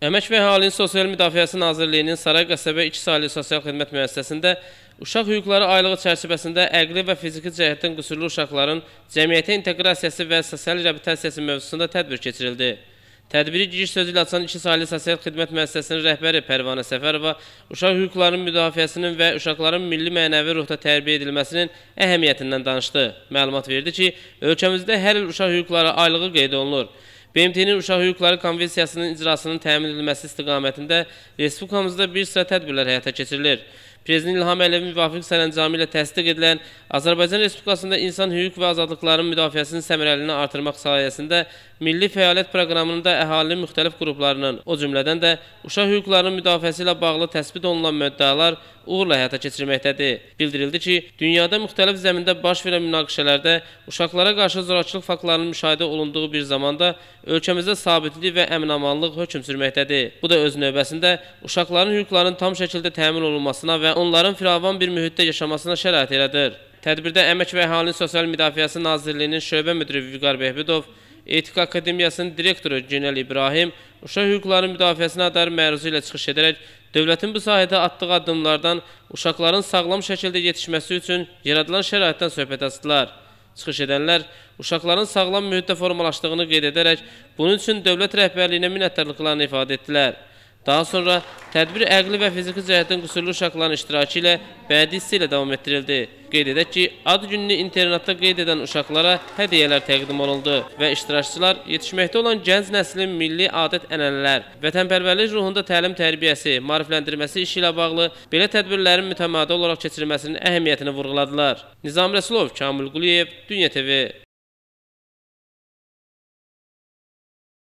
Əmək və Əhalinin Sosial Müdafiəsi Nazirliyinin Saray qəsəbə 2 saylı sosial xidmət müəssisəsində uşaq hüquqları aylığı çərçivəsində əqli və fiziki cəhətdən qüsurlu uşaqların cəmiyyətə inteqrasiyası və sosial reabilitasiyası mövzusunda tədbir keçirildi. Tədbiri giriş sözü ilə açan 2 saylı sosial xidmət müəssisəsinin rəhbəri Pərvanə Səfərova uşaq hüquqlarının müdafiəsinin və uşaqların milli mənəvi ruhda tərbiyə edilməsinin əhəmiyyətindən danışdı. Məlumat verdi ki, ölkəmizdə hər il uşaq hüquqları aylığı qeyd olunur. BMT-nin Uşaq Hüquqları Konvensiyasının icrasının təmin edilməsi istiqamətində Respublikamızda bir sıra tədbirlər həyata keçirilir. Prezident İlham Əliyev müvafiq sərəncamı ilə təsdiq edilən Azərbaycan Respublikasında insan hüquq və azadlıqların müdafiəsinin səmərəliliyini artırmaq sayəsində milli fəaliyyət proqramının da əhalinin müxtəlif qruplarının, o cümlədən də uşaq hüquqlarının müdafiəsi ilə bağlı təsbit olunan müddəalar uğurla həyata keçirməkdədir. Bildirildi ki, dünyada müxtəlif zəmində baş verən münaqişələrdə uşaqlara qarşı zorakılıq faktlarının müşahidə olunduğu bir zamanda ölkəmizdə sabitlik və əminamanlıq hökm sürməkdədir. Bu da öz növbəsində uşaqların hüquqlarının tam şəkildə təmin olunmasına və və onların firavan bir mühitdə yaşamasına şərait elədir. Tədbirdə Əmək və Əhalinin Sosial Müdafiəsi Nazirliyinin şöbə müdiri Vüqar Behbidov, Etik Akademiyasının direktoru Cinəl İbrahim uşaq hüquqları müdafiəsinə dair məruzə ilə çıxış edərək dövlətin bu sahədə atdığı addımlardan uşaqların sağlam şəkildə yetişməsi üçün yaradılan şəraitdən söhbət açdılar. Çıxış edənlər uşaqların sağlam mühitdə formalaşdığını qeyd edərək bunun üçün dövlət rəhbərliyinə minnətdarlıqlarını ifadə etdilər. Daha sonra tədbir əqli və fiziki cəhətdən qüsurlu uşaqların iştirakı ilə bədii hissi ilə davam etdirildi. Qeyd edək ki, ad gününü internatda qeyd edən uşaqlara hədiyyələr təqdim olundu və iştirakçılar yetişməkdə olan gənc nəslin milli adət-ənənələr, vətənpərvərlik ruhunda təlim tərbiyəsi, maarifləndirməsi işi ilə bağlı belə tədbirlərin mütəmadi olaraq keçirilməsinin əhəmiyyətini vurğuladılar. Nizam Rəsulov, Kamil Quliyev, Dünya TV